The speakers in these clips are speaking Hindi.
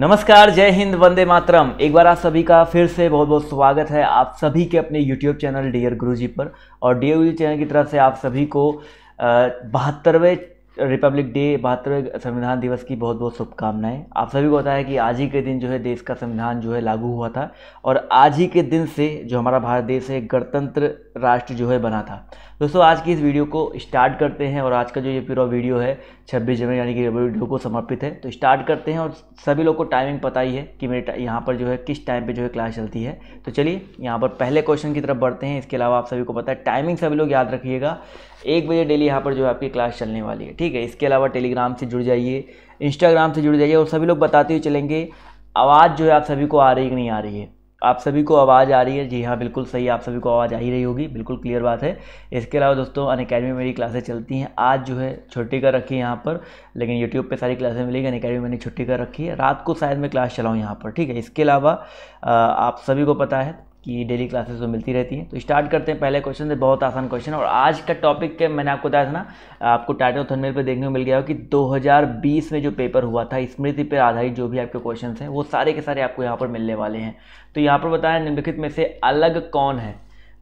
नमस्कार जय हिंद वंदे मातरम एक बार आप सभी का फिर से बहुत बहुत स्वागत है आप सभी के अपने यूट्यूब चैनल डियर गुरुजी पर और डियर गुरुजी चैनल की तरफ से आप सभी को बहत्तरवें रिपब्लिक डे बहत्तरवें संविधान दिवस की बहुत बहुत शुभकामनाएं आप सभी को पता है कि आज ही के दिन जो है देश का संविधान जो है लागू हुआ था और आज ही के दिन से जो हमारा भारत देश है गणतंत्र राष्ट्र जो है बना था दोस्तों आज की इस वीडियो को स्टार्ट करते हैं और आज का जो ये पूरा वीडियो है छब्बीस जनवरी यानी कि वीडियो को समर्पित है तो स्टार्ट करते हैं और सभी लोग को टाइमिंग पता ही है कि मेरे यहाँ पर जो है किस टाइम पर जो है क्लास चलती है तो चलिए यहाँ पर पहले क्वेश्चन की तरफ बढ़ते हैं इसके अलावा आप सभी को पता है टाइमिंग सभी लोग याद रखिएगा एक बजे डेली यहाँ पर जो है आपकी क्लास चलने वाली है ठीक है इसके अलावा टेलीग्राम से जुड़ जाइए इंस्टाग्राम से जुड़ जाइए और सभी लोग बताते हुए चलेंगे आवाज़ जो है आप सभी को आ रही कि नहीं आ रही है आप सभी को आवाज़ आ रही है जी हाँ बिल्कुल सही आप सभी को आवाज़ आ ही रही होगी बिल्कुल क्लियर बात है इसके अलावा दोस्तों अन अकेडमी मेरी क्लासेस चलती हैं आज जो है छुट्टी कर रखी है यहाँ पर लेकिन यूट्यूब पे सारी क्लासेस मिलेगी अन अकेडमी मैंने छुट्टी कर रखी है रात को शायद मैं क्लास चलाऊँ यहाँ पर ठीक है इसके अलावा आप सभी को पता है कि डेली क्लासेस तो मिलती रहती हैं तो स्टार्ट करते हैं पहले क्वेश्चन से बहुत आसान क्वेश्चन और आज का टॉपिक के मैंने आपको बताया था ना आपको टाइटल थंबनेल पे देखने को मिल गया हो कि 2020 में जो पेपर हुआ था स्मृति पर आधारित जो भी आपके क्वेश्चन हैं वो सारे के सारे आपको यहाँ पर मिलने वाले हैं तो यहाँ पर बताया निम्नलिखित में से अलग कौन है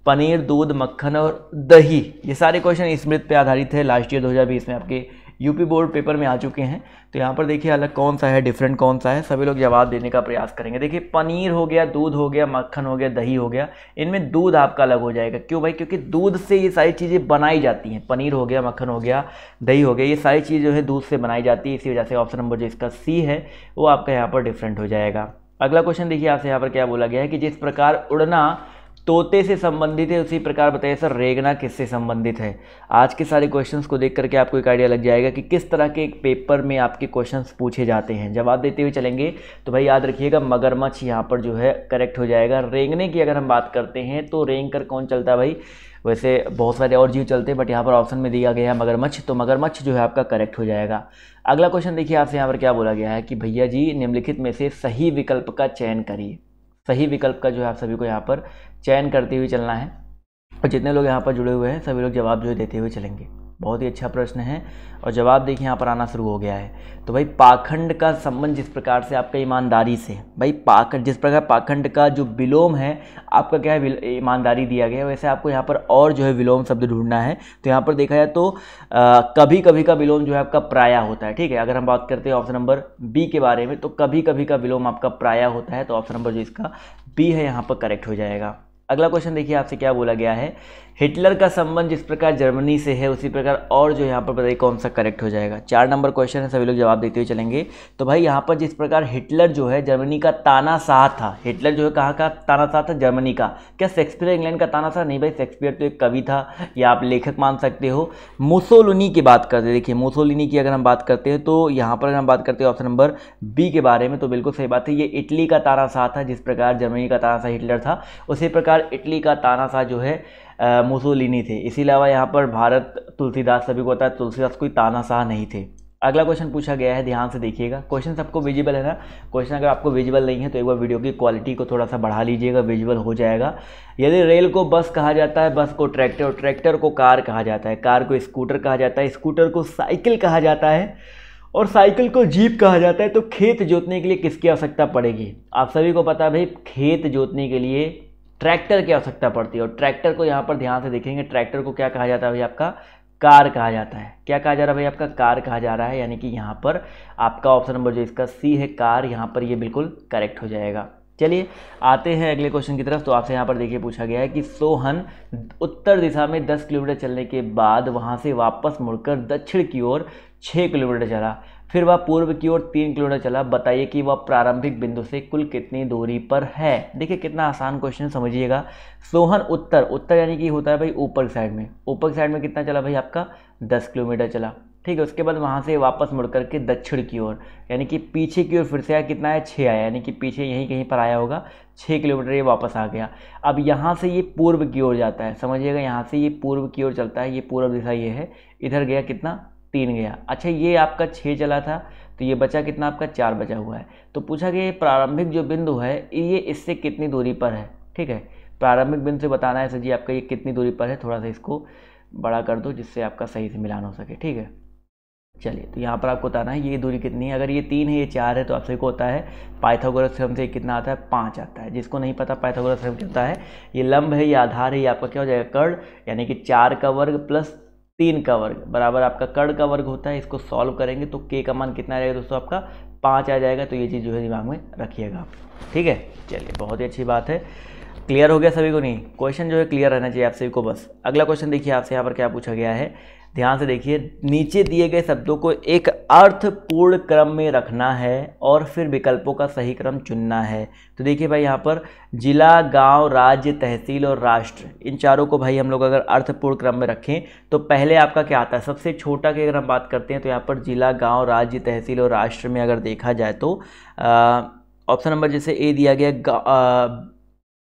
पनीर दूध मक्खन और दही ये सारे क्वेश्चन स्मृति पर आधारित है लास्ट ईयर दो में आपके यूपी बोर्ड पेपर में आ चुके हैं तो यहाँ पर देखिए अलग कौन सा है डिफरेंट कौन सा है सभी लोग जवाब देने का प्रयास करेंगे देखिए पनीर हो गया दूध हो गया मक्खन हो गया दही हो गया इनमें दूध आपका अलग हो जाएगा क्यों भाई क्योंकि दूध से ये सारी चीज़ें बनाई जाती हैं पनीर हो गया मक्खन हो गया दही हो गया ये सारी चीज़ जो है दूध से बनाई जाती है इसी वजह से ऑप्शन नंबर जो इसका सी है वो आपका यहाँ पर डिफरेंट हो जाएगा अगला क्वेश्चन देखिए आपसे यहाँ पर क्या बोला गया है कि जिस प्रकार उड़ना तोते से संबंधित है उसी प्रकार बताइए सर रेगना किससे संबंधित है आज के सारे क्वेश्चंस को देख करके आपको एक आइडिया लग जाएगा कि किस तरह के एक पेपर में आपके क्वेश्चंस पूछे जाते हैं जवाब देते हुए चलेंगे तो भाई याद रखिएगा मगरमच्छ यहाँ पर जो है करेक्ट हो जाएगा रेंगने की अगर हम बात करते हैं तो रेंग कर कौन चलता है भाई वैसे बहुत सारे और जीव चलते हैं बट यहाँ पर ऑप्शन में दिया गया है मगरमच्छ तो मगरमच्छ जो है आपका करेक्ट हो जाएगा अगला क्वेश्चन देखिए आपसे यहाँ पर क्या बोला गया है कि भैया जी निम्नलिखित में से सही विकल्प का चयन करिए सही विकल्प का जो है आप सभी को यहाँ पर चयन करते हुए चलना है और जितने लोग यहाँ पर जुड़े हुए हैं सभी लोग जवाब जो है देते हुए चलेंगे बहुत ही अच्छा प्रश्न है और जवाब देखिए यहाँ पर आना शुरू हो गया है तो भाई पाखंड का संबंध जिस प्रकार से आपका ईमानदारी से भाई पाखंड जिस प्रकार पाखंड का जो विलोम है आपका क्या है ईमानदारी दिया गया है वैसे आपको यहाँ पर और जो है विलोम शब्द ढूंढना है तो यहाँ पर देखा जाए तो आ, कभी कभी का विलोम जो है आपका प्राया होता है ठीक है अगर हम बात करते हैं ऑप्शन नंबर बी के बारे में तो कभी कभी का विलोम आपका प्राया होता है तो ऑप्शन नंबर जो इसका बी है यहाँ पर करेक्ट हो जाएगा अगला क्वेश्चन देखिए आपसे क्या बोला गया है हिटलर का संबंध जिस प्रकार जर्मनी से है उसी प्रकार और जो यहाँ पर बताइए कौन सा करेक्ट हो जाएगा चार नंबर क्वेश्चन है सभी लोग जवाब देते हुए चलेंगे तो भाई यहाँ पर जिस प्रकार हिटलर जो है जर्मनी का ताना साह था हिटलर जो है कहाँ का ताना था जर्मनी का क्या शेक्सपियर इंग्लैंड का ताना नहीं भाई शेक्सपियर तो एक कवि था या आप लेखक मान सकते हो मुसोलिनी की बात करते देखिए मुसोलिनी की अगर हम बात करते हैं तो यहाँ पर अगर हम बात करते हैं ऑप्शन नंबर बी के बारे में तो बिल्कुल सही बात है ये इटली का ताना था जिस प्रकार जर्मनी का ताना हिटलर था उसी प्रकार आखिरकार इटली का तानाशाह जो है मुसोलिनी थे इसी अलावा यहाँ पर भारत तुलसीदास सभी को पता है तुलसीदास कोई तानाशाह नहीं थे अगला क्वेश्चन पूछा गया है ध्यान से देखिएगा क्वेश्चन सबको विजिबल है ना क्वेश्चन अगर आपको विजिबल नहीं है तो एक बार वीडियो की क्वालिटी को थोड़ा सा बढ़ा लीजिएगा विजिबल हो जाएगा यदि रेल को बस कहा जाता है बस को ट्रैक्टर और ट्रैक्टर को कार कहा जाता है कार को स्कूटर कहा जाता है स्कूटर को साइकिल कहा जाता है और साइकिल को जीप कहा जाता है तो खेत जोतने के लिए किसकी आवश्यकता पड़ेगी आप सभी को पता है भाई खेत जोतने के लिए ट्रैक्टर की आवश्यकता पड़ती है और ट्रैक्टर को यहाँ पर ध्यान से देखेंगे ट्रैक्टर को क्या कहा जाता है भाई आपका कार कहा जाता है क्या कहा जा रहा है भाई आपका कार कहा जा रहा है यानी कि यहाँ पर आपका ऑप्शन नंबर जो इसका सी है कार यहाँ पर ये यह बिल्कुल करेक्ट हो जाएगा चलिए आते हैं अगले क्वेश्चन की तरफ तो आपसे यहाँ पर देखिए पूछा गया है कि सोहन उत्तर दिशा में 10 किलोमीटर चलने के बाद वहाँ से वापस मुड़कर दक्षिण की ओर 6 किलोमीटर चला फिर वह पूर्व की ओर तीन किलोमीटर चला बताइए कि वह प्रारंभिक बिंदु से कुल कितनी दूरी पर है देखिए कितना आसान क्वेश्चन समझिएगा सोहन उत्तर उत्तर यानी कि होता है भाई ऊपर साइड में ऊपर साइड में कितना चला भाई आपका दस किलोमीटर चला ठीक है उसके बाद वहाँ से वापस मुड़ करके दक्षिण की ओर यानी कि पीछे की ओर फिर से आया कितना है छः आया यानी कि पीछे यहीं कहीं पर आया होगा छः किलोमीटर ये वापस आ गया अब यहाँ से ये पूर्व की ओर जाता है समझिएगा यहाँ से ये पूर्व की ओर चलता है ये पूर्व दिशा ये है इधर गया कितना तीन गया अच्छा ये आपका छः चला था तो ये बचा कितना आपका चार बचा हुआ है तो पूछा कि ये प्रारंभिक जो बिंदु है ये इससे कितनी दूरी पर है ठीक है प्रारंभिक बिंदु से बताना है सर जी आपका ये कितनी दूरी पर है थोड़ा सा इसको बड़ा कर दो जिससे आपका सही से मिलान हो सके ठीक है चलिए तो यहाँ पर आपको बताना है ये दूरी कितनी है अगर ये तीन है ये चार है तो आपसे को होता है पाइथागोरस थ्योरम से कितना आता है पाँच आता है जिसको नहीं पता पाइथागोरस थ्योरम कितना है ये लंब है ये आधार है ये आपका क्या हो जाएगा कर्ण यानी कि चार का वर्ग प्लस तीन का वर्ग बराबर आपका कर्ण का वर्ग होता है इसको सॉल्व करेंगे तो के का मान कितना आ जाएगा दोस्तों आपका पाँच आ जाएगा तो ये चीज़ जो है दिमाग में रखिएगा ठीक है चलिए बहुत ही अच्छी बात है क्लियर हो गया सभी को नहीं क्वेश्चन जो है क्लियर रहना चाहिए आप सभी को बस अगला क्वेश्चन देखिए आपसे यहाँ पर क्या पूछा गया है ध्यान से देखिए नीचे दिए गए शब्दों को एक अर्थपूर्ण क्रम में रखना है और फिर विकल्पों का सही क्रम चुनना है तो देखिए भाई यहाँ पर जिला गांव राज्य तहसील और राष्ट्र इन चारों को भाई हम लोग अगर अर्थपूर्ण क्रम में रखें तो पहले आपका क्या आता है सबसे छोटा की अगर हम बात करते हैं तो यहाँ पर जिला गाँव राज्य तहसील और राष्ट्र में अगर देखा जाए तो ऑप्शन नंबर जैसे ए दिया गया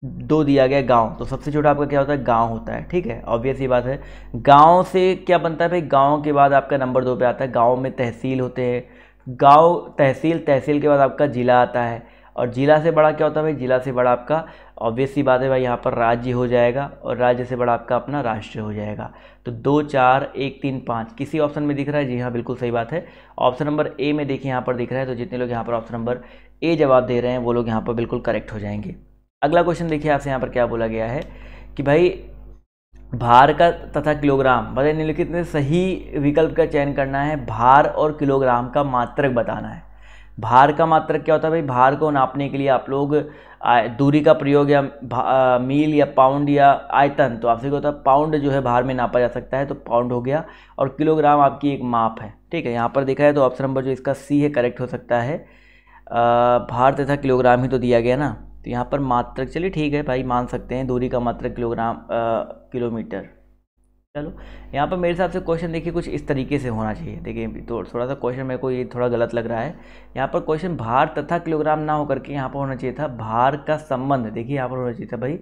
दो दिया गया गांव तो सबसे छोटा आपका क्या होता है गांव होता है ठीक है ऑब्वियस ये बात है गांव से क्या बनता है भाई गांव के बाद आपका नंबर दो पे आता है गांव में तहसील होते हैं गांव तहसील तहसील के बाद आपका ज़िला आता है और ज़िला से बड़ा क्या होता है भाई ज़िला से बड़ा आपका ऑब्वियसली बात है भाई यहाँ पर राज्य हो जाएगा और राज्य से बड़ा आपका अपना राष्ट्र हो जाएगा तो दो चार एक तीन पाँच किसी ऑप्शन में दिख रहा है जी हाँ बिल्कुल सही बात है ऑप्शन नंबर ए में देखिए यहाँ पर दिख रहा है तो जितने लोग यहाँ पर ऑप्शन नंबर ए जवाब दे रहे हैं वो लोग यहाँ पर बिल्कुल करेक्ट हो जाएंगे अगला क्वेश्चन देखिए आपसे यहाँ पर क्या बोला गया है कि भाई भार का तथा किलोग्राम बताइए निम्नलिखित में सही विकल्प का चयन करना है भार और किलोग्राम का मात्रक बताना है भार का मात्रक क्या होता है भाई भार को नापने के लिए आप लोग दूरी का प्रयोग या मील या पाउंड या आयतन तो आपसे क्या होता है पाउंड जो है भार में नापा जा सकता है तो पाउंड हो गया और किलोग्राम आपकी एक माप है ठीक है यहाँ पर देखा है तो ऑप्शन नंबर जो इसका सी है करेक्ट हो सकता है भार तथा किलोग्राम ही तो दिया गया ना तो यहाँ पर मात्रक चलिए ठीक है भाई मान सकते हैं दूरी का मात्रक किलोग्राम किलोमीटर चलो यहाँ पर मेरे हिसाब से क्वेश्चन देखिए कुछ इस तरीके से होना चाहिए देखिए तो थोड़ा सा क्वेश्चन मेरे को ये थोड़ा गलत लग रहा है यहाँ पर क्वेश्चन भार तथा किलोग्राम ना होकर के यहाँ पर होना चाहिए था भार का संबंध देखिए यहाँ पर होना चाहिए था भाई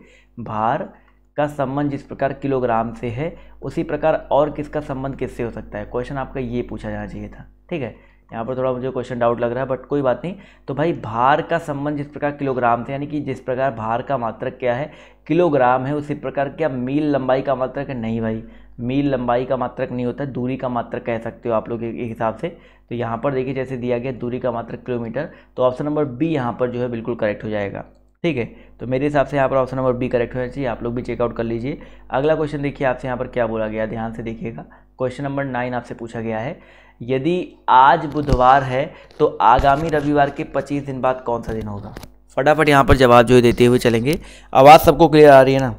भार का संबंध जिस प्रकार किलोग्राम से है उसी प्रकार और किसका संबंध किससे हो सकता है क्वेश्चन आपका ये पूछा जाना चाहिए था ठीक है यहाँ पर थोड़ा मुझे क्वेश्चन डाउट लग रहा है बट कोई बात नहीं तो भाई भार का संबंध जिस प्रकार किलोग्राम से यानी कि जिस प्रकार भार का मात्रक क्या है किलोग्राम है उसी प्रकार क्या मील लंबाई का मात्रक है नहीं भाई मील लंबाई का मात्रक नहीं होता दूरी का मात्रक कह सकते हो आप लोग के हिसाब से तो यहाँ पर देखिए जैसे दिया गया दूरी का मात्रक किलोमीटर तो ऑप्शन नंबर बी यहाँ पर जो है बिल्कुल करेक्ट हो जाएगा ठीक है तो मेरे हिसाब से यहाँ पर ऑप्शन नंबर बी करेक्ट होना चाहिए आप लोग भी चेकआउट कर लीजिए अगला क्वेश्चन देखिए आपसे यहाँ पर क्या बोला गया ध्यान से देखिएगा क्वेश्चन नंबर नाइन आपसे पूछा गया है यदि आज बुधवार है तो आगामी रविवार के 25 दिन बाद कौन सा दिन होगा फटाफट यहाँ पर जवाब जो देते हुए चलेंगे आवाज़ सबको क्लियर आ रही है ना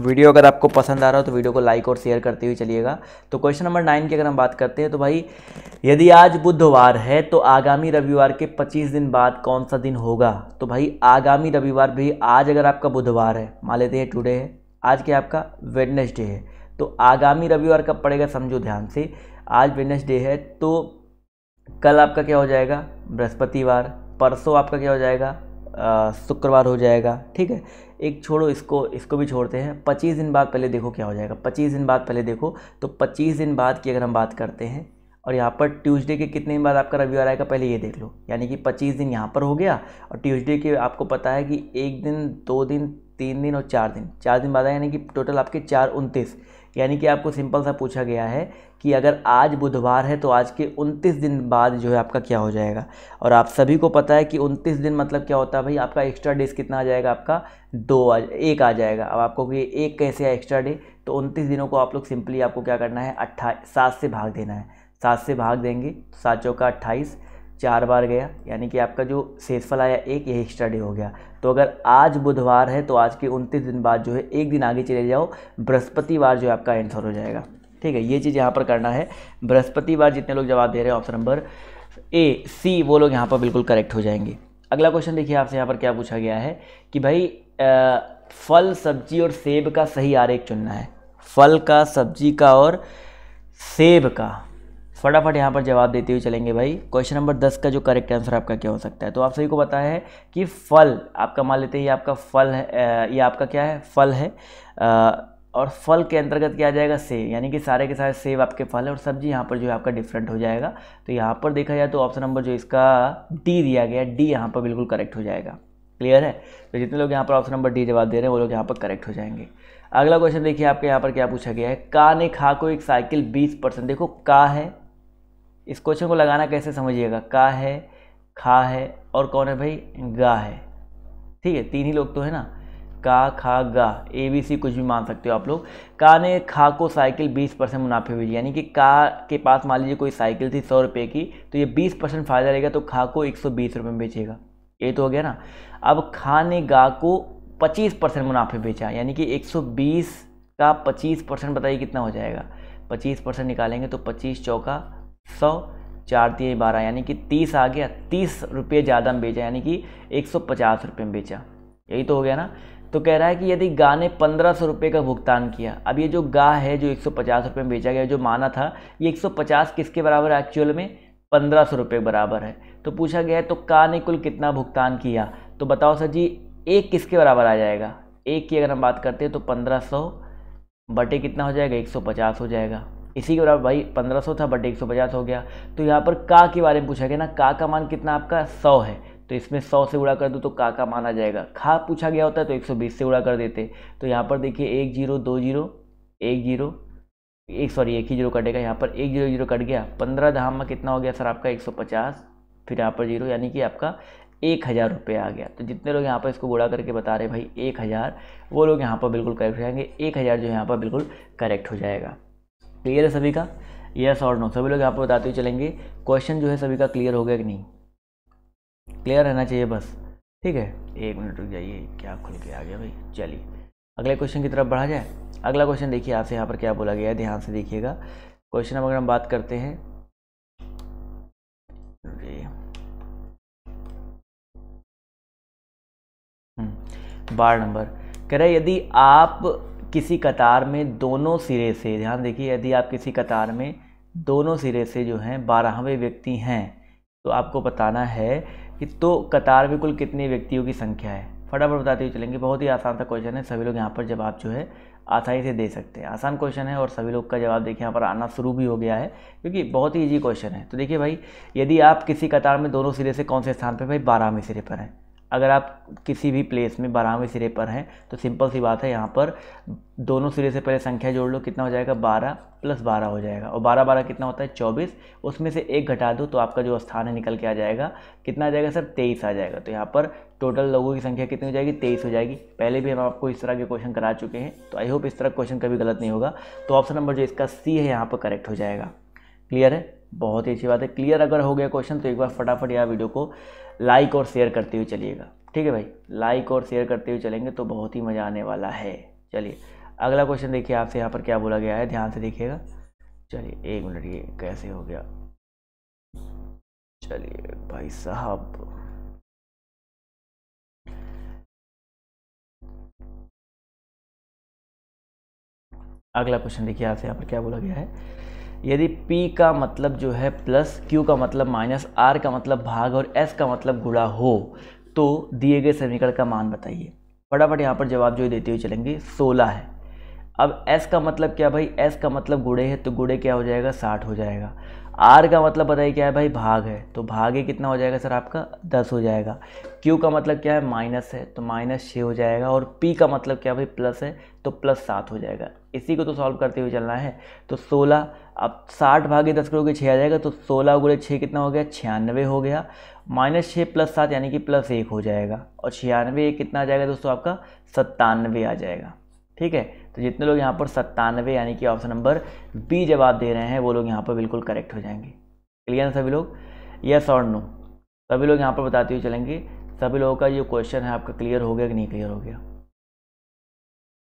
वीडियो अगर आपको पसंद आ रहा हो तो वीडियो को लाइक और शेयर करते हुए चलिएगा तो क्वेश्चन नंबर नाइन की अगर हम बात करते हैं तो भाई यदि आज बुधवार है तो आगामी रविवार के 25 दिन बाद कौन सा दिन होगा तो भाई आगामी रविवार भी आज अगर आपका बुधवार है मान लेते हैं टुडे है आज क्या आपका वेडनेसडे है तो आगामी रविवार कब पड़ेगा समझो ध्यान से आज वेनसडे है तो कल आपका क्या हो जाएगा बृहस्पतिवार परसों आपका क्या हो जाएगा शुक्रवार हो जाएगा ठीक है एक छोड़ो इसको इसको भी छोड़ते हैं पच्चीस दिन बाद पहले देखो क्या हो जाएगा पच्चीस दिन बाद पहले देखो तो पच्चीस दिन बाद की अगर हम बात करते हैं और यहाँ पर ट्यूसडे के कितने दिन बाद आपका रविवार आएगा पहले ये देख लो यानी कि पच्चीस दिन यहाँ पर हो गया और ट्यूसडे के आपको पता है कि एक दिन दो दिन तीन दिन और चार दिन चार दिन बाद आया यानी कि टोटल आपके चार उनतीस यानी कि आपको सिंपल सा पूछा गया है कि अगर आज बुधवार है तो आज के 29 दिन बाद जो है आपका क्या हो जाएगा और आप सभी को पता है कि 29 दिन मतलब क्या होता है भाई आपका एक्स्ट्रा डेज कितना आ जाएगा आपका दो आ एक आ जाएगा अब आपको कि एक कैसे है एक्स्ट्रा डे तो उनतीस दिनों को आप लोग सिंपली आपको क्या करना है अट्ठा सात से भाग देना है सात से भाग देंगे सात चौका अट्ठाईस चार बार गया यानी कि आपका जो सेसफल आया एक ये एक्स्ट्रा डे हो गया तो अगर आज बुधवार है तो आज के उनतीस दिन बाद जो है एक दिन आगे चले जाओ बृहस्पतिवार जो है आपका आंसर हो जाएगा ठीक है ये चीज़ यहाँ पर करना है बृहस्पतिवार जितने लोग जवाब दे रहे हैं ऑप्शन नंबर ए सी वो लोग यहाँ पर बिल्कुल करेक्ट हो जाएंगे अगला क्वेश्चन देखिए आपसे यहाँ पर क्या पूछा गया है कि भाई आ, फल सब्जी और सेब का सही आरेख चुनना है फल का सब्जी का और सेब का फटाफट यहाँ पर जवाब देते हुए चलेंगे भाई क्वेश्चन नंबर दस का जो करेक्ट आंसर आपका क्या हो सकता है तो आप सभी को पता है कि फल आपका मान लेते हैं ये आपका फल है ये आपका क्या है फल है और फल के अंतर्गत क्या आ जाएगा सेब यानी कि सारे के सारे सेब आपके फल है और सब्जी यहाँ पर जो है आपका डिफरेंट हो जाएगा तो यहाँ पर देखा जाए तो ऑप्शन नंबर जो इसका डी दिया गया डी यहाँ पर बिल्कुल करेक्ट हो जाएगा क्लियर है तो जितने लोग यहाँ पर ऑप्शन नंबर डी जवाब दे रहे हैं वो लोग यहाँ पर करेक्ट हो जाएंगे अगला क्वेश्चन देखिए आपके यहाँ पर क्या पूछा गया है का ने खा को एक साइकिल बीस परसेंट देखो का है इस क्वेश्चन को लगाना कैसे समझिएगा का है खा है और कौन है भाई गा है ठीक है तीन ही लोग तो है ना का खा गा ए बी सी कुछ भी मान सकते हो आप लोग का ने खा को साइकिल 20 परसेंट मुनाफे मिली यानी कि का के पास मान लीजिए कोई साइकिल थी सौ रुपये की तो ये 20 परसेंट फ़ायदा रहेगा तो खा को एक सौ बीस रुपये में बेचेगा ये तो हो गया ना अब खा ने गा को पच्चीस परसेंट मुनाफे बेचा यानी कि एक सौ बीस का पच्चीस परसेंट बताइए कितना हो जाएगा पच्चीस परसेंट निकालेंगे तो पच्चीस चौका सौ चार तीन बारह यानी कि तीस आ गया तीस रुपये ज़्यादा में बेचा यानी कि एक सौ पचास रुपये में बेचा यही तो हो गया ना तो कह रहा है कि यदि गा ने पंद्रह सौ रुपये का भुगतान किया अब ये जो गा है जो एक सौ पचास रुपये में बेचा गया जो माना था ये एक सौ पचास किसके बराबर है एक्चुअल में पंद्रह सौ रुपये बराबर है तो पूछा गया है तो का ने कुल कितना भुगतान किया तो बताओ सर जी एक किसके बराबर आ जाएगा एक की अगर हम बात करते हैं तो पंद्रह सौ बटे कितना हो जाएगा एक सौ पचास हो जाएगा इसी के बराबर भाई 1500 था बट 150 हो गया तो यहाँ पर का के बारे में पूछा गया ना का का मान कितना आपका 100 है तो इसमें 100 से उड़ा कर दो तो का का मान आ जाएगा खा पूछा गया होता है तो 120 से उड़ा कर देते तो यहाँ पर देखिए एक जीरो दो जीरो एक जीरो एक सॉरी एक ही जीरो कटेगा यहाँ पर एक जीरो जीरो कट गया पंद्रह धाम में कितना हो गया सर आपका एक सौ पचास फिर यहाँ पर जीरो यानी कि आपका एक हज़ार रुपये आ गया तो जितने लोग यहाँ पर इसको गुड़ा करके बता रहे भाई एक हज़ार वो लोग यहाँ पर बिल्कुल करेक्ट हो जाएंगे एक हज़ार जो है यहाँ पर बिल्कुल करेक्ट हो जाएगा क्लियर है सभी का यस और नो सभी लोग यहाँ पर बताते हुए चलेंगे क्वेश्चन जो है सभी का क्लियर हो गया कि नहीं क्लियर रहना चाहिए बस ठीक है एक मिनट रुक जाइए क्या खुल के आ गया भाई चलिए अगले क्वेश्चन की तरफ बढ़ा जाए अगला क्वेश्चन देखिए आपसे यहाँ पर क्या बोला गया है ध्यान से देखिएगा क्वेश्चन अगर हम बात करते हैं हम्म, बार नंबर कह रहे यदि आप किसी कतार में दोनों सिरे से ध्यान देखिए यदि आप किसी कतार में दोनों सिरे से जो हैं बारहवें व्यक्ति हैं तो आपको बताना है कि तो कतार में कुल कितने व्यक्तियों की संख्या है फटाफट बताते हुए चलेंगे बहुत ही आसान सा क्वेश्चन है सभी लोग यहाँ पर जवाब जो है आसानी से दे सकते हैं आसान क्वेश्चन है और सभी लोग का जवाब देखिए यहाँ पर आना शुरू भी हो गया है क्योंकि बहुत ही ईजी क्वेश्चन है तो देखिए भाई यदि आप किसी कतार में दोनों सिरे से कौन से स्थान पर भाई बारहवें सिरे पर हैं अगर आप किसी भी प्लेस में बारहवें सिरे पर हैं तो सिंपल सी बात है यहाँ पर दोनों सिरे से पहले संख्या जोड़ लो कितना हो जाएगा बारह प्लस बारह हो जाएगा और बारह बारह कितना होता है चौबीस उसमें से एक घटा दो तो आपका जो स्थान है निकल के आ जाएगा कितना आ जाएगा सर तेईस आ जाएगा तो यहाँ पर टोटल लोगों की संख्या कितनी हो जाएगी तेईस हो जाएगी पहले भी हम आपको इस तरह के क्वेश्चन करा चुके हैं तो आई होप इस तरह क्वेश्चन कभी गलत नहीं होगा तो ऑप्शन नंबर जो इसका सी है यहाँ पर करेक्ट हो जाएगा क्लियर है बहुत ही अच्छी बात है क्लियर अगर हो गया क्वेश्चन तो एक बार फटाफट यह वीडियो को लाइक और शेयर करते हुए चलिएगा ठीक है भाई लाइक और शेयर करते हुए चलेंगे तो बहुत ही मज़ा आने वाला है चलिए अगला क्वेश्चन देखिए आपसे यहाँ पर क्या बोला गया है ध्यान से देखिएगा चलिए एक मिनट ये कैसे हो गया चलिए भाई साहब अगला क्वेश्चन देखिए आपसे यहाँ पर क्या बोला गया है यदि P का मतलब जो है प्लस Q का मतलब माइनस R का मतलब भाग और S का मतलब गुड़ा हो तो दिए गए समीकरण का मान बताइए फटाफट यहाँ पर जवाब जो देते हुए चलेंगे सोलह है अब S का मतलब क्या भाई S का मतलब गुड़े है तो गुड़े क्या हो जाएगा साठ हो जाएगा आर का मतलब बताइए क्या है भाई भाग है तो भागे कितना हो जाएगा सर आपका दस हो जाएगा क्यू का मतलब क्या है माइनस है तो माइनस छः हो जाएगा और पी का मतलब क्या भाई प्लस है तो प्लस सात हो जाएगा इसी को तो सॉल्व करते हुए चलना है तो 16 अब 60 भागे दस करोगे छः आ जाएगा तो 16 गुड़े छः कितना हो गया छियानवे हो गया माइनस छः प्लस सात यानी कि प्लस एक हो जाएगा और छियानवे एक कितना आ जाएगा दोस्तों आपका सत्तानवे आ जाएगा ठीक है तो जितने लोग यहाँ पर सत्तानवे यानी कि ऑप्शन नंबर बी जवाब दे रहे हैं वो लोग यहाँ पर बिल्कुल करेक्ट हो जाएंगे क्लियर है सभी लोग यस और नो सभी लोग यहाँ पर बताते हुए चलेंगे सभी लोगों का ये क्वेश्चन है आपका क्लियर हो गया कि नहीं क्लियर हो गया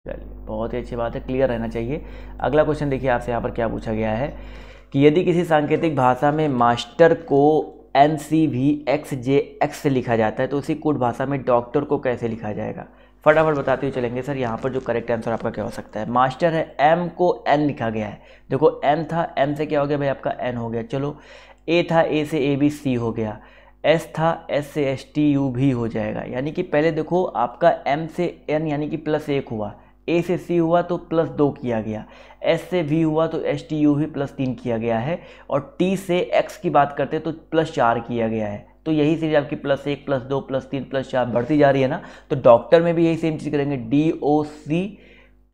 चलिए बहुत ही अच्छी बात है क्लियर रहना चाहिए अगला क्वेश्चन देखिए आपसे यहाँ पर क्या पूछा गया है कि यदि किसी सांकेतिक भाषा में मास्टर को N C V X J X से लिखा जाता है तो उसी कोड भाषा में डॉक्टर को कैसे लिखा जाएगा फटाफट बताते हुए चलेंगे सर यहाँ पर जो करेक्ट आंसर आपका क्या हो सकता है मास्टर है एम को एन लिखा गया है देखो एम था एम से क्या हो गया भाई आपका एन हो गया चलो ए था ए से ए बी सी हो गया एस था एस से एस टी यू भी हो जाएगा यानी कि पहले देखो आपका एम से एन यानी कि प्लस एक हुआ ए से सी हुआ तो प्लस दो किया गया एस से वी हुआ तो एस टी यू भी प्लस तीन किया गया है और टी से एक्स की बात करते हैं तो प्लस चार किया गया है तो यही सीरीज आपकी प्लस एक प्लस दो प्लस तीन प्लस चार बढ़ती जा रही है ना तो डॉक्टर में भी यही सेम चीज़ करेंगे D O C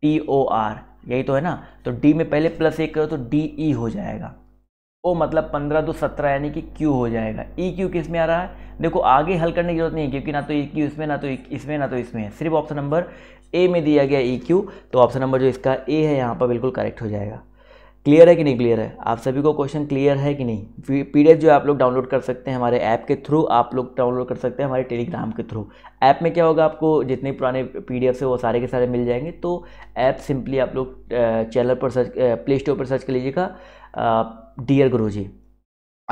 T O R यही तो है ना तो डी में पहले प्लस एक करो तो डी ई e हो जाएगा ओ मतलब पंद्रह दो सत्रह यानी कि क्यू हो जाएगा ई e क्यू किस में आ रहा है देखो आगे हल करने की जरूरत नहीं है क्योंकि ना तो ई e क्यू इसमें ना तो इसमें ना तो इसमें है सिर्फ ऑप्शन नंबर ए में दिया गया ई e क्यू तो ऑप्शन नंबर जो इसका ए है यहाँ पर बिल्कुल करेक्ट हो जाएगा क्लियर है कि नहीं क्लियर है आप सभी को क्वेश्चन क्लियर है कि नहीं एफ जो आप लोग डाउनलोड कर सकते हैं हमारे ऐप के थ्रू आप लोग डाउनलोड कर सकते हैं हमारे टेलीग्राम के थ्रू ऐप में क्या होगा आपको जितने पुराने एफ से वो सारे के सारे मिल जाएंगे तो ऐप सिंपली आप लोग चैनल पर सर्च प्ले स्टोर पर सर्च कर लीजिएगा डियर गुरु जी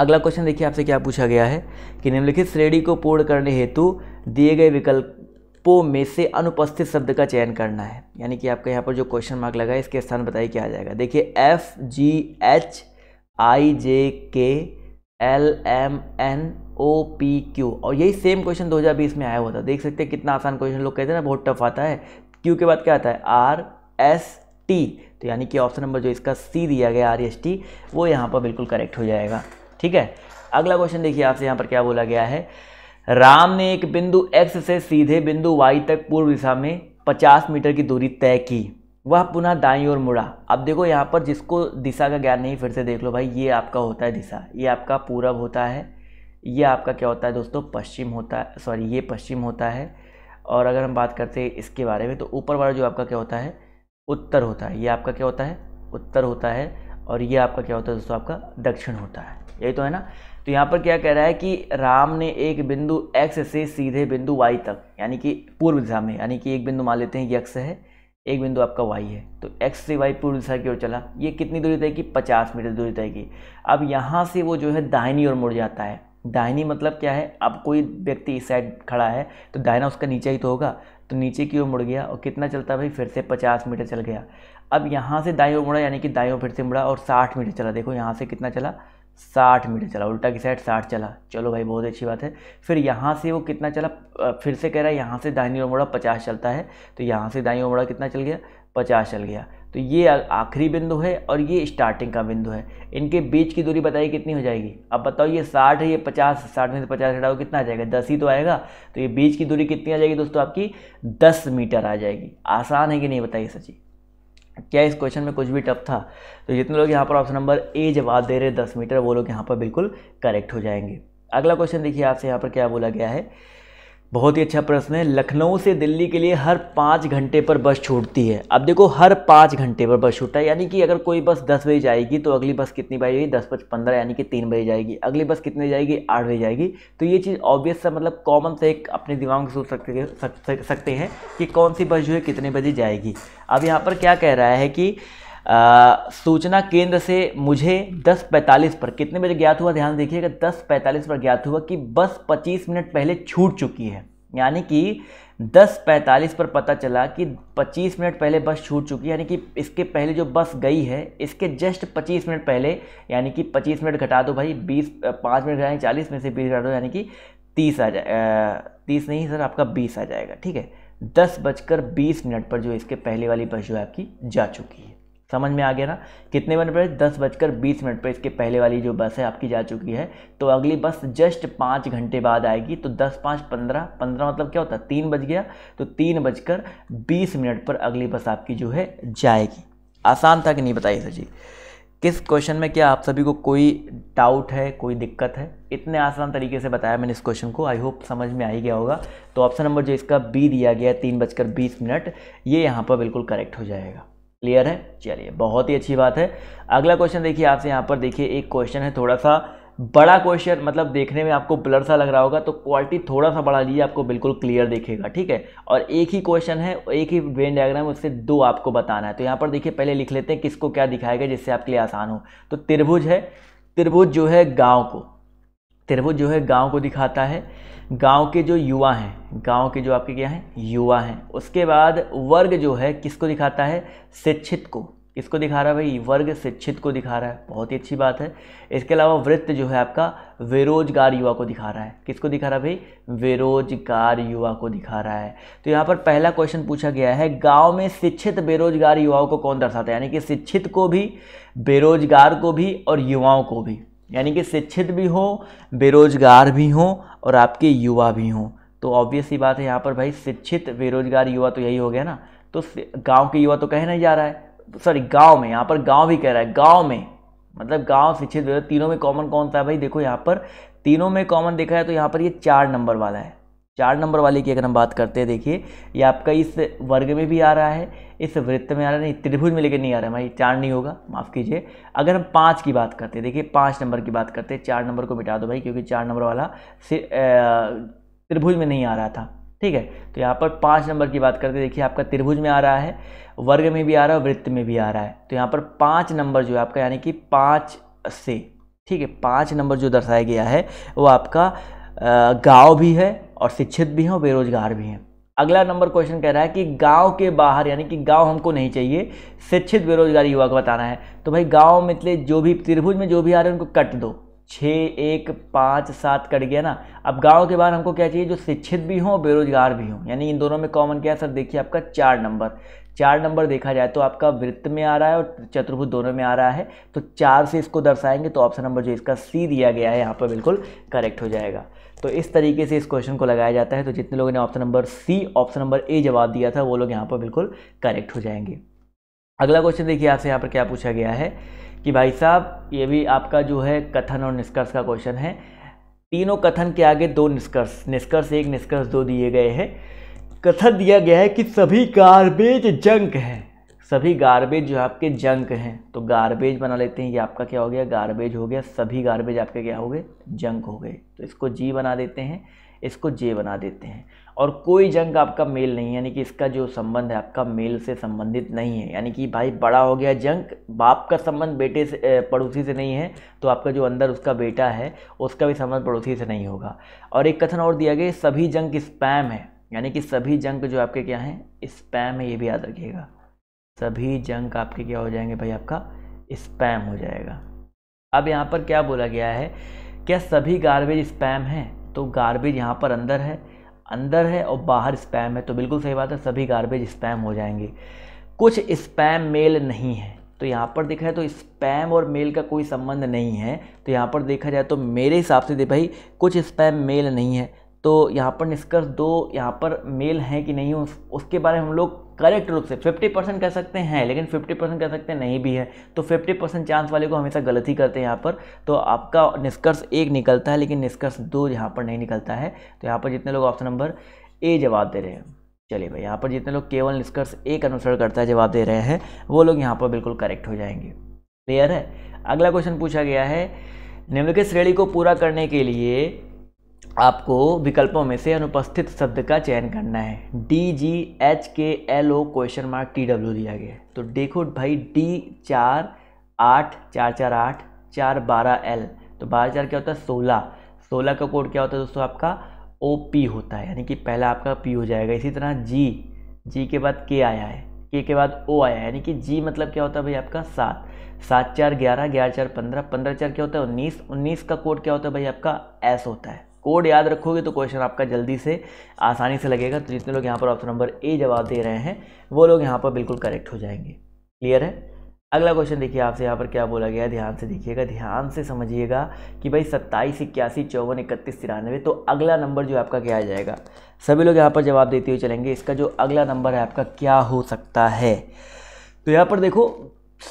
अगला क्वेश्चन देखिए आपसे क्या पूछा गया है कि निम्नलिखित श्रेणी को पूर्ण करने हेतु दिए गए विकल्प पो में से अनुपस्थित शब्द का चयन करना है यानी कि आपका यहाँ पर जो क्वेश्चन मार्क लगा है इसके स्थान बताइए क्या आ जाएगा देखिए F G H I J K L M N O P Q और यही सेम क्वेश्चन 2020 में आया हुआ था देख सकते हैं कितना आसान क्वेश्चन लोग कहते हैं ना बहुत टफ आता है क्यू के बाद क्या आता है आर एस टी तो यानी कि ऑप्शन नंबर जो इसका सी दिया गया आर एस टी वो यहाँ पर बिल्कुल करेक्ट हो जाएगा ठीक है अगला क्वेश्चन देखिए आपसे यहाँ पर क्या बोला गया है राम ने एक बिंदु एक्स से सीधे बिंदु वाई तक पूर्व दिशा में 50 मीटर की दूरी तय की वह पुनः दाई ओर मुड़ा अब देखो यहाँ पर जिसको दिशा का ज्ञान नहीं फिर से देख लो भाई ये आपका होता है दिशा ये आपका पूरब होता है ये आपका क्या होता है दोस्तों पश्चिम होता है सॉरी ये पश्चिम होता है और अगर हम बात करते हैं इसके बारे में तो ऊपर वाला जो आपका क्या होता है उत्तर होता है ये आपका क्या होता है उत्तर होता है और ये आपका क्या होता है दोस्तों आपका दक्षिण होता है यही तो है ना तो यहाँ पर क्या कह रहा है कि राम ने एक बिंदु एक्स से सीधे बिंदु वाई तक यानी कि पूर्व दिशा में यानी कि एक बिंदु मान लेते हैं कि एक्स है एक बिंदु आपका वाई है तो एक्स से वाई पूर्व दिशा की ओर चला ये कितनी दूरी तय की पचास मीटर दूरी तय की अब यहाँ से वो जो है दाहिनी ओर मुड़ जाता है दाहिनी मतलब क्या है अब कोई व्यक्ति इस साइड खड़ा है तो दाहिना उसका नीचे ही तो होगा तो नीचे की ओर मुड़ गया और कितना चलता भाई फिर से पचास मीटर चल गया अब यहाँ से दाई ओर मुड़ा यानी कि दाई ओर फिर से मुड़ा और साठ मीटर चला देखो यहाँ से कितना चला साठ मीटर चला उल्टा की साइड साठ चला चलो भाई बहुत अच्छी बात है फिर यहाँ से वो कितना चला फिर से कह रहा है यहाँ से दाहिनी ओर मुड़ा पचास चलता है तो यहाँ से दाई ओर मुड़ा कितना चल गया पचास चल गया तो ये आखिरी बिंदु है और ये स्टार्टिंग का बिंदु है इनके बीच की दूरी बताइए कितनी हो जाएगी अब बताओ ये साठ है ये पचास साठ में से पचास घटाओ कितना आ जाएगा दस ही तो आएगा तो ये बीच की दूरी कितनी आ जाएगी दोस्तों आपकी दस मीटर आ जाएगी आसान है कि नहीं बताइए सची क्या इस क्वेश्चन में कुछ भी टफ था तो जितने लोग यहाँ पर ऑप्शन नंबर ए जवाब दे रहे दस मीटर वो लोग यहाँ पर बिल्कुल करेक्ट हो जाएंगे अगला क्वेश्चन देखिए आपसे यहाँ पर क्या बोला गया है बहुत ही अच्छा प्रश्न है लखनऊ से दिल्ली के लिए हर पाँच घंटे पर बस छूटती है अब देखो हर पाँच घंटे पर बस छूटता है यानी कि अगर कोई बस दस बजे जाएगी तो अगली बस कितनी बजे जाएगी दस बज पंद्रह यानी कि तीन बजे जाएगी अगली बस कितने जाएगी आठ बजे जाएगी तो ये चीज़ ऑब्वियस सा मतलब कॉमन से एक अपने दिमाग में सोच सकते सकते हैं कि कौन सी बस जो है कितने बजे जाएगी अब यहाँ पर क्या कह रहा है कि सूचना केंद्र से मुझे 10:45 पर कितने बजे ज्ञात हुआ ध्यान देखिएगा 10:45 पर ज्ञात हुआ कि बस 25 मिनट पहले छूट चुकी है यानी कि 10:45 पर पता चला कि 25 मिनट पहले बस छूट चुकी है यानी कि इसके पहले जो बस गई है इसके जस्ट 25 मिनट पहले यानी कि 25 मिनट घटा दो भाई 20 पाँच मिनट घटाएँ 40 में से 20 घटा दो यानी कि 30 आ जाए तीस नहीं सर आपका 20 आ जाएगा ठीक है दस बजकर बीस मिनट पर जो इसके पहले वाली बस जो है आपकी जा चुकी है समझ में आ गया ना कितने मिनट पर दस बजकर बीस मिनट पर इसके पहले वाली जो बस है आपकी जा चुकी है तो अगली बस जस्ट पाँच घंटे बाद आएगी तो दस पाँच पंद्रह पंद्रह मतलब क्या होता है तीन बज गया तो तीन बजकर बीस मिनट पर अगली बस आपकी जो है जाएगी आसान था कि नहीं बताइए सर जी किस क्वेश्चन में क्या आप सभी को कोई डाउट है कोई दिक्कत है इतने आसान तरीके से बताया मैंने इस क्वेश्चन को आई होप समझ में आ ही गया होगा तो ऑप्शन नंबर जो इसका बी दिया गया है तीन बजकर बीस मिनट ये यहाँ पर बिल्कुल करेक्ट हो जाएगा क्लियर है चलिए बहुत ही अच्छी बात है अगला क्वेश्चन देखिए आपसे यहाँ पर देखिए एक क्वेश्चन है थोड़ा सा बड़ा क्वेश्चन मतलब देखने में आपको ब्लर सा लग रहा होगा तो क्वालिटी थोड़ा सा बढ़ा लीजिए आपको बिल्कुल क्लियर देखेगा ठीक है और एक ही क्वेश्चन है एक ही वेन डायग्राम उससे दो आपको बताना है तो यहाँ पर देखिए पहले लिख लेते हैं किसको क्या दिखाएगा जिससे आपके लिए आसान हो तो त्रिभुज है त्रिभुज जो है गाँव को त्रिभुज जो है गाँव को दिखाता है गांव के जो युवा हैं गांव के जो आपके क्या हैं युवा हैं उसके बाद वर्ग जो है किसको दिखाता है शिक्षित को किसको दिखा रहा है भाई वर्ग शिक्षित को दिखा रहा है बहुत ही अच्छी बात है इसके अलावा वृत्त जो है आपका बेरोजगार युवा को दिखा रहा है किसको दिखा रहा है भाई बेरोजगार युवा को दिखा रहा है तो यहाँ पर पहला क्वेश्चन पूछा गया है गांव में शिक्षित बेरोजगार युवाओं को कौन दर्शाता है यानी कि शिक्षित को भी बेरोजगार को भी और युवाओं को भी यानी कि शिक्षित भी हो बेरोजगार भी हो और आपके युवा भी हों तो ऑब्वियस ही बात है यहाँ पर भाई शिक्षित बेरोजगार युवा तो यही हो गया ना तो गांव के युवा तो कह नहीं जा रहा है सॉरी गांव में यहाँ पर गांव भी कह रहा है गांव में मतलब गांव शिक्षित तीनों में कॉमन कौन सा है भाई देखो यहाँ पर तीनों में कॉमन देखा है तो यहाँ पर ये चार नंबर वाला है चार नंबर वाले की अगर हम बात करते हैं देखिए ये आपका इस वर्ग में भी आ रहा है इस वृत्त में आ रहा है नहीं त्रिभुज में लेकर नहीं आ रहा है भाई चार नहीं होगा माफ़ कीजिए अगर हम पाँच की बात करते हैं देखिए पाँच नंबर की बात करते हैं चार नंबर को मिटा दो भाई क्योंकि चार नंबर वाला त्रिभुज में नहीं आ रहा था ठीक है तो यहाँ पर पाँच नंबर की बात करते हैं देखिए आपका त्रिभुज में आ रहा है वर्ग में भी आ रहा है वृत्त में भी आ रहा है तो यहाँ पर पाँच नंबर जो है आपका यानी कि पाँच से ठीक है पाँच नंबर जो दर्शाया गया है वो आपका गाँव भी है और शिक्षित भी हैं और बेरोजगार भी हैं अगला नंबर क्वेश्चन कह रहा है कि गांव के बाहर यानी कि गांव हमको नहीं चाहिए शिक्षित बेरोजगार युवा को बताना है तो भाई गांव इतने जो भी त्रिभुज में जो भी आ रहे हैं उनको कट दो छः एक पाँच सात कट गया ना अब गांव के बाहर हमको क्या चाहिए जो शिक्षित भी हों बेरोजगार भी हों यानी इन दोनों में कॉमन क्या है सर देखिए आपका चार नंबर चार नंबर देखा जाए तो आपका वृत्त में आ रहा है और चतुर्भुज दोनों में आ रहा है तो चार से इसको दर्शाएंगे तो ऑप्शन नंबर जो इसका सी दिया गया है यहाँ पर बिल्कुल करेक्ट हो जाएगा तो इस तरीके से इस क्वेश्चन को लगाया जाता है तो जितने लोगों ने option number C option number A जवाब दिया था वो लोग यहाँ पर बिल्कुल करेक्ट हो जाएंगे अगला क्वेश्चन देखिए आपसे यहाँ पर क्या पूछा गया है कि भाई साहब ये भी आपका जो है कथन और निष्कर्ष का क्वेश्चन है तीनों कथन के आगे दो निष्कर्ष निष्कर्ष एक निष्कर्ष दो दिए गए हैं कथन दिया गया है कि सभी गार्बेज जंक है सभी गार्बेज जो आपके जंक हैं तो गार्बेज बना लेते हैं ये आपका क्या हो गया गार्बेज हो गया सभी गार्बेज आपके क्या हो गए जंक हो गए तो इसको जी बना देते हैं इसको जे बना देते हैं और कोई जंक आपका मेल नहीं है यानी कि इसका जो संबंध है आपका मेल से संबंधित नहीं है यानी कि भाई बड़ा हो गया जंक बाप का संबंध बेटे से पड़ोसी से नहीं है तो आपका जो अंदर उसका बेटा है उसका भी संबंध पड़ोसी से नहीं होगा और एक कथन और दिया गया सभी जंक स्पैम है यानी कि सभी जंक जो आपके क्या हैं स्पैम है ये भी याद रखिएगा सभी जंक आपके क्या हो जाएंगे भाई आपका स्पैम हो जाएगा अब यहाँ पर क्या बोला गया है क्या सभी गार्बेज स्पैम है तो गार्बेज यहाँ पर अंदर है अंदर है और बाहर स्पैम है तो बिल्कुल सही बात है सभी गार्बेज स्पैम हो जाएंगे कुछ स्पैम मेल नहीं है तो यहाँ पर देखा जाए तो स्पैम और मेल का कोई संबंध नहीं है तो यहाँ पर देखा जाए तो मेरे हिसाब से दे भाई कुछ स्पैम मेल नहीं है तो यहाँ पर निष्कर्ष दो यहाँ पर मेल हैं कि नहीं उस, उसके बारे में हम लोग करेक्ट रूप से 50 परसेंट कह सकते हैं लेकिन 50 परसेंट कह सकते हैं नहीं भी है तो 50 परसेंट चांस वाले को हमेशा गलत ही करते हैं यहाँ पर तो आपका निष्कर्ष एक निकलता है लेकिन निष्कर्ष दो यहाँ पर नहीं निकलता है तो यहाँ पर जितने लोग ऑप्शन नंबर ए जवाब दे रहे हैं चलिए भाई यहाँ पर जितने लोग केवल निष्कर्ष एक अनुसरण करता है जवाब दे रहे हैं वो लोग यहाँ पर बिल्कुल करेक्ट हो जाएंगे क्लियर है अगला क्वेश्चन पूछा गया है निम्नलिखित श्रेणी को पूरा करने के लिए आपको विकल्पों में से अनुपस्थित शब्द का चयन करना है D G H K L O question mark T W दिया गया है तो देखो भाई डी चार आठ चार चार आठ चार बारह एल तो बारह चार क्या होता है सोलह सोलह का कोड क्या होता है दोस्तों आपका ओ पी होता है यानी कि पहला आपका पी हो जाएगा इसी तरह जी जी के बाद के आया है के के बाद ओ आया है यानी कि जी मतलब क्या होता है भाई आपका सात सात चार ग्यारह ग्यारह चार पंद्रह पंद्रह चार क्या होता है उन्नीस उन्नीस का कोड क्या होता है भाई आपका एस होता है कोड याद रखोगे तो क्वेश्चन आपका जल्दी से आसानी से लगेगा तो जितने लोग यहाँ पर ऑप्शन नंबर ए जवाब दे रहे हैं वो लोग यहाँ पर बिल्कुल करेक्ट हो जाएंगे क्लियर है अगला क्वेश्चन देखिए आपसे यहाँ पर क्या बोला गया ध्यान से देखिएगा ध्यान से समझिएगा कि भाई सत्ताईस इक्यासी चौवन इकतीस तिरानवे तो अगला नंबर जो आपका क्या आ जाएगा सभी लोग यहाँ पर जवाब देते हुए चलेंगे इसका जो अगला नंबर है आपका क्या हो सकता है तो यहाँ पर देखो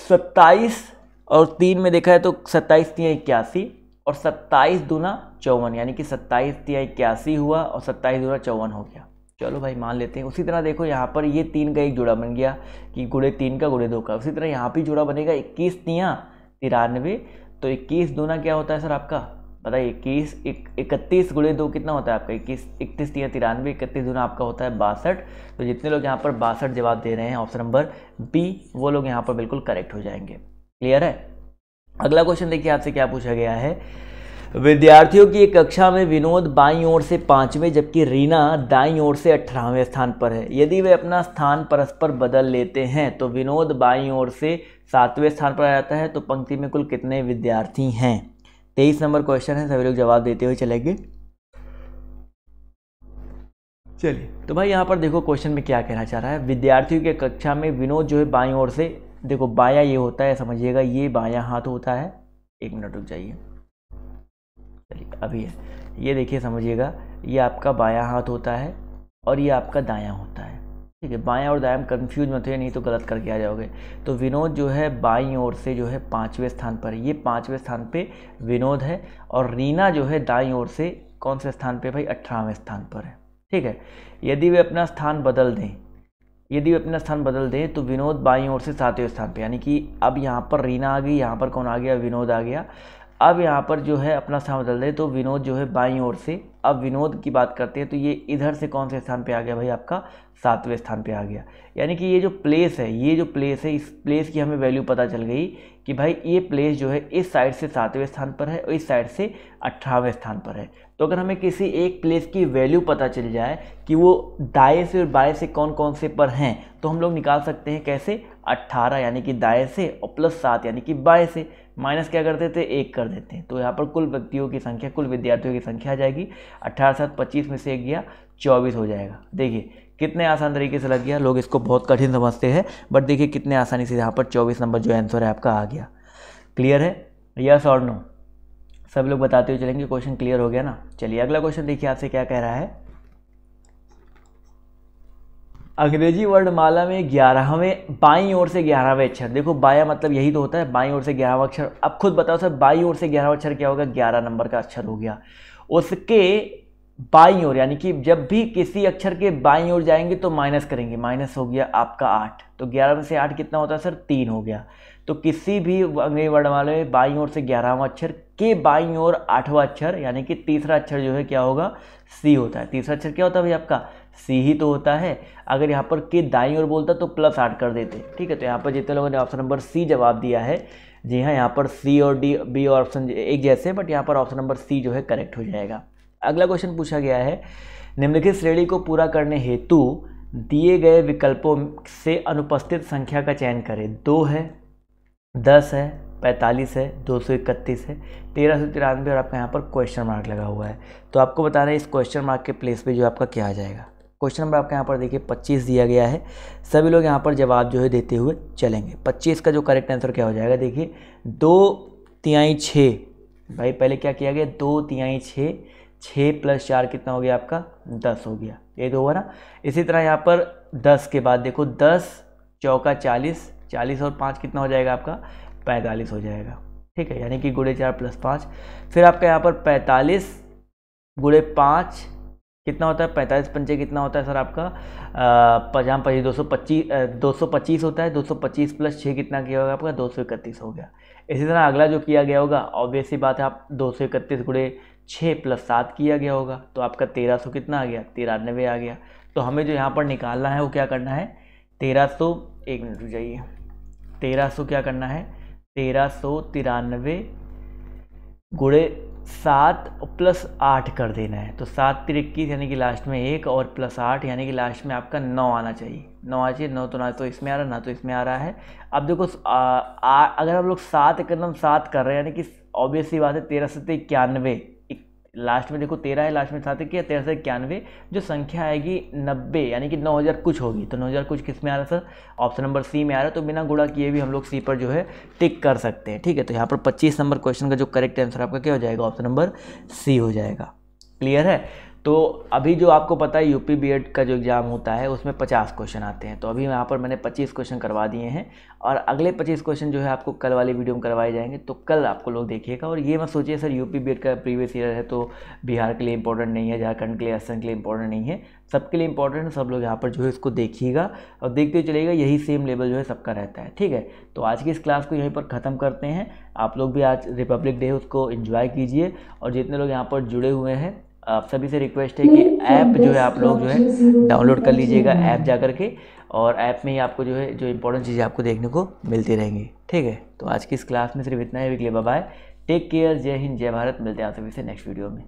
सत्ताईस और तीन में देखा है तो सत्ताईस तीन इक्यासी और सत्ताईस दूना चौवन यानी कि सत्ताईस तिया इक्यासी हुआ और सत्ताईस दूना चौवन हो गया चलो भाई मान लेते हैं उसी तरह देखो यहाँ पर ये तीन का एक जुड़ा बन गया कि गुड़े तीन का गुड़े दो का उसी तरह यहाँ भी जुड़ा बनेगा इक्कीस तिया तिरानवे तो इक्कीस दूना क्या होता है सर आपका बताइए इक्कीस इकतीस गुड़े दो कितना होता है आपका इक्कीस इकतीस तिया तिरानवे इकतीस दूना आपका होता है बासठ तो जितने लोग यहाँ पर बासठ जवाब दे रहे हैं ऑप्शन नंबर बी वो लोग यहाँ पर बिल्कुल करेक्ट हो जाएंगे क्लियर है अगला क्वेश्चन देखिए आपसे क्या पूछा गया है विद्यार्थियों की एक कक्षा में विनोद बाई ओर से पाँचवें जबकि रीना दाई ओर से अठारहवें स्थान पर है यदि वे अपना स्थान परस्पर बदल लेते हैं तो विनोद बाई ओर से सातवें स्थान पर आ जाता है तो पंक्ति में कुल कितने विद्यार्थी हैं तेईस नंबर क्वेश्चन है सभी लोग जवाब देते हुए चलेंगे चलिए तो भाई यहाँ पर देखो क्वेश्चन में क्या कहना चाह रहा है विद्यार्थियों की कक्षा में विनोद जो है बाई ओर से देखो बाया ये होता है समझिएगा ये बाया हाथ होता है एक मिनट रुक जाइए चलिए अभी है ये देखिए समझिएगा ये आपका बाया हाथ होता है और ये आपका दाया होता है ठीक है बाया और दाया कन्फ्यूज मत हो नहीं तो गलत करके आ जाओगे तो विनोद जो है बाई ओर से जो है पाँचवें स्थान पर ये पाँचवें स्थान पर विनोद है और रीना जो है दाई ओर से कौन से स्थान पर भाई अठारहवें स्थान पर है ठीक है यदि वे अपना स्थान बदल दें यदि अपना स्थान बदल दें तो विनोद बाई ओर से सातवें स्थान पर यानी कि अब यहाँ पर रीना आ गई यहाँ पर कौन आ गया विनोद आ गया अब यहाँ पर जो है अपना स्थान बदल दें तो विनोद जो है बाई ओर से अब विनोद की बात करते हैं तो ये इधर से कौन से स्थान पर आ गया भाई आपका सातवें स्थान पर आ गया यानी कि ये जो प्लेस है ये जो प्लेस है इस प्लेस की हमें वैल्यू पता चल गई कि भाई ये प्लेस जो है इस साइड से सातवें स्थान पर है और इस साइड से अठारहवें स्थान पर है तो अगर हमें किसी एक प्लेस की वैल्यू पता चल जाए कि वो दाएँ से और बाएँ से कौन कौन से पर हैं तो हम लोग निकाल सकते हैं कैसे अट्ठारह यानी कि दाएँ से और प्लस सात यानी कि बाएँ से माइनस क्या करते थे एक कर देते हैं तो यहाँ पर कुल व्यक्तियों की संख्या कुल विद्यार्थियों की संख्या आ जाएगी अट्ठारह सात पच्चीस में से एक गया चौबीस हो जाएगा देखिए कितने आसान तरीके से लग गया लोग इसको बहुत कठिन समझते हैं बट देखिए कितने आसानी से यहाँ पर चौबीस नंबर जो आंसर है आपका आ गया क्लियर है यस और नो सब लोग बताते हुए चलेंगे क्वेश्चन क्लियर हो गया ना चलिए अगला क्वेश्चन देखिए आपसे क्या कह रहा है अंग्रेजी वर्णमाला में ग्यारहवें बाई ओर से ग्यारहवें अक्षर देखो बाया मतलब यही तो होता है बाई ओर से ग्यारहवा अक्षर अब खुद बताओ सर बाई ओर से ग्यारहवा अक्षर क्या होगा ग्यारह नंबर का अक्षर हो गया उसके बाई ओर यानी कि जब भी किसी अक्षर के बाई ओर जाएंगे तो माइनस करेंगे माइनस हो गया आपका आठ तो ग्यारह में से आठ कितना होता है सर तीन हो गया तो किसी भी अंग्रेजी वर्णमाला में बाई ओर से ग्यारहवा अक्षर के बाई ओर आठवां अक्षर यानी कि तीसरा अक्षर जो है क्या होगा सी होता है तीसरा अक्षर क्या होता है भाई आपका सी ही तो होता है अगर यहाँ पर के दाई ओर बोलता तो प्लस आठ कर देते ठीक है तो यहाँ पर जितने लोगों ने ऑप्शन नंबर सी जवाब दिया है जी हाँ यहाँ पर सी और डी बी और ऑप्शन एक जैसे बट यहाँ पर ऑप्शन नंबर सी जो है करेक्ट हो जाएगा अगला क्वेश्चन पूछा गया है निम्नलिखित श्रेणी को पूरा करने हेतु दिए गए विकल्पों से अनुपस्थित संख्या का चयन करें दो है दस है पैंतालीस है दो सौ इकतीस है तेरह सौ तिरानवे और आपका यहाँ पर क्वेश्चन मार्क लगा हुआ है तो आपको बता रहे हैं इस क्वेश्चन मार्क के प्लेस पे जो आपका क्या आ जाएगा क्वेश्चन नंबर आपके यहाँ पर देखिए पच्चीस दिया गया है सभी लोग यहाँ पर जवाब जो है देते हुए चलेंगे पच्चीस का जो करेक्ट आंसर क्या हो जाएगा देखिए दो तिहाई छः भाई पहले क्या किया गया दो तिहाई छः छः प्लस चार कितना हो गया आपका दस हो गया ये तो हुआ ना इसी तरह यहाँ पर दस के बाद देखो दस चौका चालीस चालीस और पाँच कितना हो जाएगा आपका पैंतालीस हो जाएगा ठीक है यानी कि गुड़े चार प्लस पाँच फिर आपका यहाँ पर पैंतालीस गुड़े पाँच कितना होता है पैंतालीस पंचे कितना होता है सर आपका पजाम पच्चीस दो सौ पच्चीस दो सौ पच्चीस होता है दो सौ पच्चीस प्लस छः कितना किया होगा आपका दो सौ इकतीस हो गया इसी तरह अगला जो किया गया होगा ऑब्वियसली बात है आप दो सौ इकतीस गुड़े छः प्लस सात किया गया होगा तो आपका तेरह सौ कितना आ गया तिरानवे आ गया तो हमें जो यहाँ पर निकालना है वो क्या करना है तेरह सौ एक मिनट रुक जाइए तेरह सौ क्या करना है तेरह सौ तिरानवे गुड़े सात प्लस आठ कर देना है तो सात तिर इक्कीस यानी कि लास्ट में एक और प्लस आठ यानी कि लास्ट में आपका नौ आना चाहिए नौ आ चाहिए नौ तो ना तो इसमें आ रहा ना तो इसमें आ रहा है अब देखो आ, आ, अगर हम लोग सात एकदम सात कर रहे हैं यानी कि ऑब्वियसली बात है तेरह सौ इक्यानवे लास्ट में देखो तेरह है लास्ट में सात है तेरह से इक्यानवे जो संख्या आएगी नब्बे यानी कि नौ हज़ार कुछ होगी तो नौ हज़ार कुछ किस में आ रहा सर ऑप्शन नंबर सी में आ रहा है तो बिना गुड़ा किए भी हम लोग सी पर जो है टिक कर सकते हैं ठीक है तो यहाँ पर पच्चीस नंबर क्वेश्चन का जो करेक्ट आंसर आपका क्या हो जाएगा ऑप्शन नंबर सी हो जाएगा क्लियर है तो अभी जो आपको पता है यूपी बीएड का जो एग्ज़ाम होता है उसमें पचास क्वेश्चन आते हैं तो अभी यहाँ पर मैंने पच्चीस क्वेश्चन करवा दिए हैं और अगले पच्चीस क्वेश्चन जो है आपको कल वाली वीडियो में करवाए जाएंगे तो कल आपको लोग देखिएगा और ये मत सोचिए सर यूपी बीएड का प्रीवियस ईयर है तो बिहार के लिए इंपॉर्टेंट नहीं है झारखंड के लिए असम के लिए इंपॉर्टेंट नहीं है सबके लिए इंपॉर्टेंट है सब लोग यहाँ पर जो है इसको देखिएगा और देखते हुए चलेगा यही सेम लेवल जो है सबका रहता है ठीक है तो आज की इस क्लास को यहीं पर ख़त्म करते हैं आप लोग भी आज रिपब्लिक डे उसको इन्जॉय कीजिए और जितने लोग यहाँ पर जुड़े हुए हैं आप सभी से रिक्वेस्ट है कि ऐप जो है आप लोग जो है डाउनलोड कर लीजिएगा ऐप जा कर के और ऐप में ही आपको जो है जो इंपॉर्टेंट चीज़ें आपको देखने को मिलती रहेंगी ठीक है तो आज की इस क्लास में सिर्फ इतना ही विकले बाय टेक केयर जय हिंद जय भारत मिलते हैं आप सभी से नेक्स्ट वीडियो में